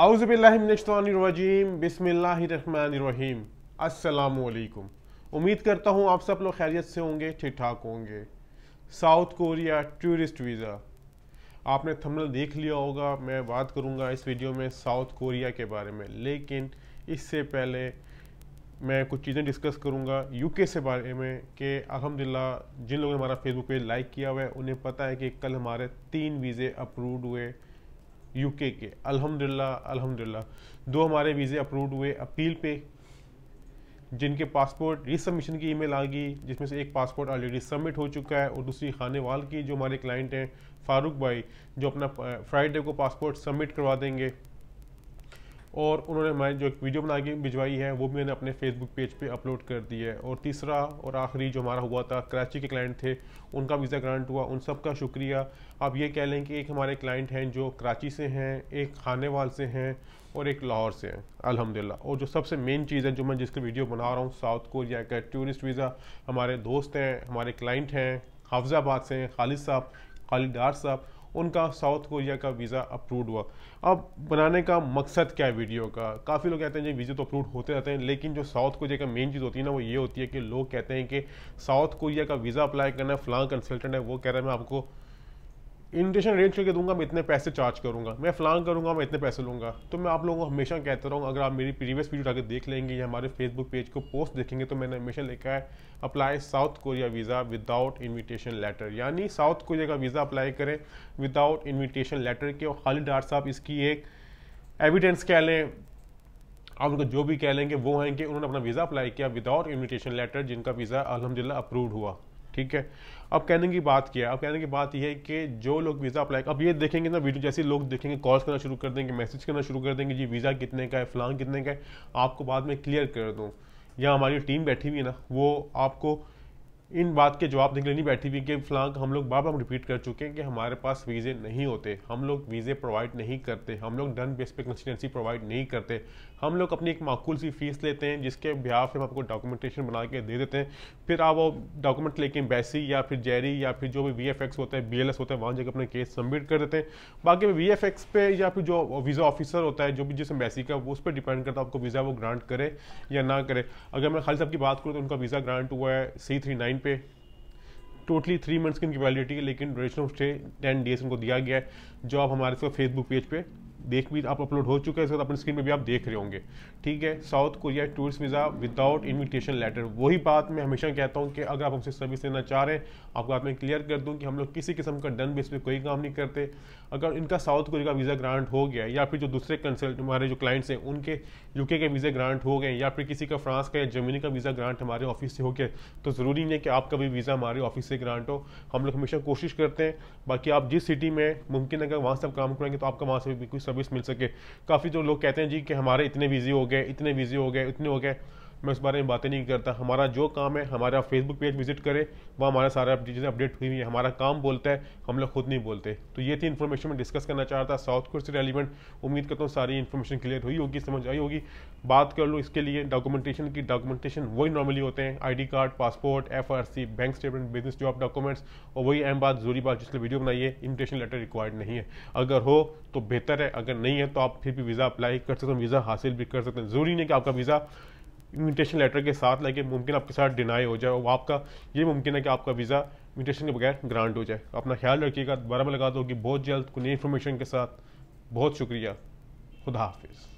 आउज़बिल्लिमिनशतवानरजीम बिसमीम असलकुम उम्मीद करता हूँ आप सब लोग खैरियत से होंगे ठीक ठाक होंगे साउथ कोरिया टूरिस्ट वीज़ा आपने थंबनेल देख लिया होगा मैं बात करूँगा इस वीडियो में साउथ कोरिया के बारे में लेकिन इससे पहले मैं कुछ चीज़ें डिस्कस करूँगा यूके से बारे में कि अलहमदिल्ला जिन लोगों ने हमारा फेसबुक पेज लाइक किया हुआ है उन्हें पता है कि कल हमारे तीन वीज़े अप्रूव हुए यूके के अल्हम्दुलिल्लाह अल्हम्दुलिल्लाह दो हमारे वीज़े अप्रूव हुए अपील पे जिनके पासपोर्ट रिसबमिशन की ईमेल आ गई जिसमें से एक पासपोर्ट ऑलरेडी सबमिट हो चुका है और दूसरी खाने वाल की जो हमारे क्लाइंट हैं फारूक भाई जो अपना फ्राइडे को पासपोर्ट सबमिट करवा देंगे और उन्होंने हमारी जो एक वीडियो बना के भिजवाई है वो भी मैंने अपने फेसबुक पेज पे अपलोड कर दी है और तीसरा और आखिरी जो हमारा हुआ था कराची के क्लाइंट थे उनका वीज़ा ग्रांट हुआ उन सब का शुक्रिया आप ये कह लें कि एक हमारे क्लाइंट हैं जो कराची से हैं एक वाल से हैं और एक लाहौर से हैं अलहमदिल्ला और जो सबसे मेन चीज़ है जो मैं जिसकी वीडियो बना रहा हूँ साउथ कोरिया का टूरिस्ट वीज़ा हमारे दोस्त हैं हमारे क्लाइंट हैं हाफजाबाद से हैं खालिद साहब खालिद डार साहब उनका साउथ कोरिया का वीज़ा अप्रूव हुआ अब बनाने का मकसद क्या है वीडियो का काफ़ी लोग कहते हैं जी वीज़े तो अप्रूव होते रहते हैं लेकिन जो साउथ कोरिया का मेन चीज़ होती है ना वो ये होती है कि लोग कहते हैं कि साउथ कोरिया का वीज़ा अप्लाई करना है फ्लां कंसल्टेंट है वो कह रहे हैं मैं आपको इन्विटेशन अरेंज करके दूंगा मैं इतने पैसे चार्ज करूंगा मैं फ्लान करूंगा मैं इतने पैसे लूंगा तो मैं आप लोगों को हमेशा कहता रहूँगा अगर आप मेरी प्रीवियस वीडियो जाकर देख लेंगे या हमारे फेसबुक पेज को पोस्ट देखेंगे तो मैंने हमेशा लिखा है apply South Korea visa without invitation letter यानी साउथ कोरिया का वीज़ा अप्लाई करें विदाउट इन्विटेशन लेटर के और खालिद डार साहब इसकी एक एविडेंस कह लें आप उनको जो भी कह लेंगे वो हैं कि उन्होंने अपना वीज़ा अप्लाई किया विदाउट इन्विटेशन लेटर जिनका वीज़ा अलहमदिल्ला अप्रूव हुआ ठीक है अब कहने की बात किया अब कहने की बात यह है कि जो लोग वीज़ा अप्लाई अब ये देखेंगे ना वीडियो जैसे लोग देखेंगे कॉल्स करना शुरू कर देंगे मैसेज करना शुरू कर देंगे जी वीज़ा कितने का है फ्लान कितने का है आपको बाद में क्लियर कर दूँ या हमारी टीम बैठी हुई है ना वो आपको इन बात के जवाब लिए नहीं बैठी हुई कि फ्लांक हम लोग बार बार रिपीट कर चुके हैं कि हमारे पास वीज़े नहीं होते हम लोग वीज़े प्रोवाइड नहीं करते हम लोग डन बेस पे कंसिस्टेंसी प्रोवाइड नहीं करते हम लोग अपनी एक माकूल सी फीस लेते हैं जिसके ब्याह हम आपको डॉक्यूमेंटेशन बना के दे देते हैं फिर आप वो डॉक्यूमेंट लेके एम्बेसी या फिर जेरी e या फिर जो भी वी होता है बी होता है वहाँ जाकर अपने केस सबमिट कर देते हैं बाकी वी एफ पे या फिर जो वीज़ा ऑफिसर होता है जो भी जिस एम्बेसी का उस पर डिपेंड करता है आपको वीज़ा वो ग्रांट करे या ना करे अगर मैं खाली साहब की बात करूँ तो उनका वीज़ा ग्रांट हुआ है सी थ्री नाइन नाइन पे टोटली थ्री मंथ्स की इनकी वैलिडिटी है लेकिन duration of stay ten days इनको दिया गया है जो आप हमारे फेसबुक पेज पे देख भी आप अपलोड हो चुके हैं इसके अपनी स्क्रीन पर भी आप देख रहे होंगे ठीक है South Korea tourist visa without invitation letter वही बात मैं हमेशा कहता हूँ कि अगर आप हमसे सर्विस लेना चाह रहे हैं आपको आप मैं क्लियर कर दूँ कि हम लोग किसी किस्म का डन बेस पर कोई काम नहीं करते अगर इनका साउथ कोरिया का वीज़ा ग्रांट हो गया या फिर जो दूसरे कंसल्ट हमारे जो क्लाइंट्स हैं उनके यूके के वीज़ा ग्रांट हो गए या फिर किसी का फ्रांस का या जर्मनी का वीज़ा ग्रांट हमारे ऑफिस से हो गया तो ज़रूरी नहीं है कि आपका भी वीज़ा हमारे ऑफिस से ग्रांट हो हम लोग हमेशा कोशिश करते हैं बाकी आप जिस सिटी में मुमकिन अगर वहाँ से आप काम करेंगे तो आपका वहाँ से भी कोई सर्विस मिल सके काफ़ी जो लोग कहते हैं जी कि हमारे इतने बिज़ी हो गए इतने बिज़ी हो गए इतने हो गए मैं उस बारे में बातें नहीं करता हमारा जो काम है हमारा फेसबुक पेज विजिट करें वहाँ हमारा सारा चीज़ें अपडेट हुई हुई है हमारा काम बोलता है हम लोग खुद नहीं बोलते तो ये थी इन्फॉर्मेशन मैं डिस्कस करना चाह रहा था साउथ कोर्स रेलिवेंट उम्मीद करता हूँ सारी इन्फॉर्मेशन क्लियर हुई होगी समझ आई होगी बात कर लूँ इसके लिए डॉक्यूमेंटेशन की डॉक्यूमेंटेशन वही नॉर्मली होते हैं I card passport F bank statement business job documents और वही अहम बात जरूरी बात जिसलिए वीडियो बनाइए इन्विटेशन लेटर रिक्वायर्ड नहीं है अगर हो तो बेहतर है अगर नहीं है तो आप फिर भी वीज़ा अप्लाई कर सकते हैं वीज़ा हासिल भी कर सकते हैं जरूरी नहीं कि आपका वीज़ा इन्विटेशन लेटर के साथ लेके मुमकिन आपके साथ डिनाई हो जाए और आपका ये मुमकिन है कि आपका वीज़ा इन्विटेशन के बगैर ग्रांट हो जाए तो अपना ख्याल रखिएगा दोबारा लगा दो बहुत जल्द नई इन्फॉर्मेशन के साथ बहुत शुक्रिया खुदा हाफिज़